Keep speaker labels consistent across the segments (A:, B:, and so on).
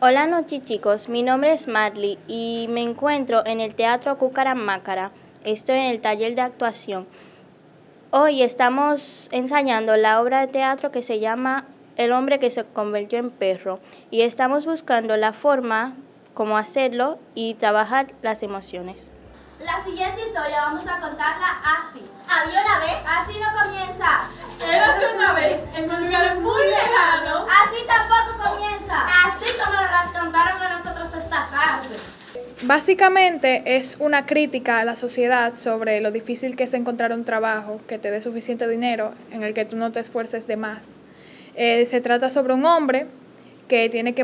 A: Hola noche chicos, mi nombre es Madly y me encuentro en el Teatro Cucaramácara. Estoy en el taller de actuación. Hoy estamos ensayando la obra de teatro que se llama El hombre que se convirtió en perro y estamos buscando la forma, cómo hacerlo y trabajar las emociones. La siguiente historia vamos a contarla así. Había una vez
B: Básicamente es una crítica a la sociedad sobre lo difícil que es encontrar un trabajo que te dé suficiente dinero en el que tú no te esfuerces de más. Eh, se trata sobre un hombre que tiene que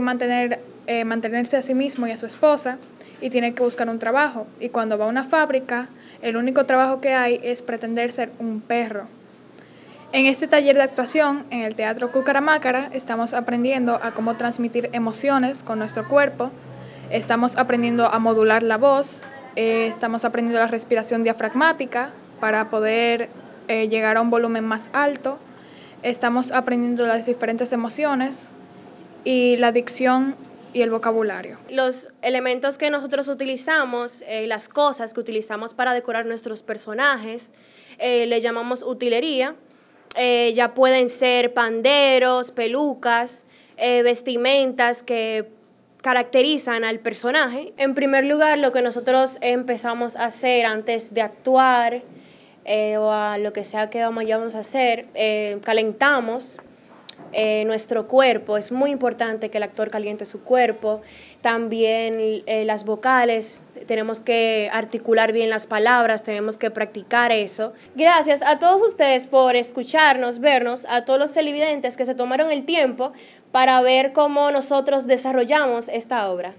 B: eh, mantenerse a sí mismo y a su esposa y tiene que buscar un trabajo. Y cuando va a una fábrica, el único trabajo que hay es pretender ser un perro. En este taller de actuación, en el Teatro Cucaramácara, estamos aprendiendo a cómo transmitir emociones con nuestro cuerpo Estamos aprendiendo a modular la voz, eh, estamos aprendiendo la respiración diafragmática para poder eh, llegar a un volumen más alto, estamos aprendiendo las diferentes emociones y la dicción y el vocabulario.
C: Los elementos que nosotros utilizamos, eh, las cosas que utilizamos para decorar nuestros personajes, le llamamos utilería. ya pueden ser panderos, pelucas, vestimentas que caracterizan al personaje. En primer lugar, lo que nosotros empezamos a hacer antes de actuar eh, o a lo que sea que vamos, a hacer, eh, calentamos eh, nuestro cuerpo. Es muy importante que el actor caliente su cuerpo. También eh, las vocales, tenemos que articular bien las palabras, tenemos que practicar eso. Gracias a todos ustedes por escucharnos, vernos, a todos los televidentes que se tomaron el tiempo para ver cómo nosotros desarrollamos esta obra.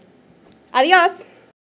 C: Adiós.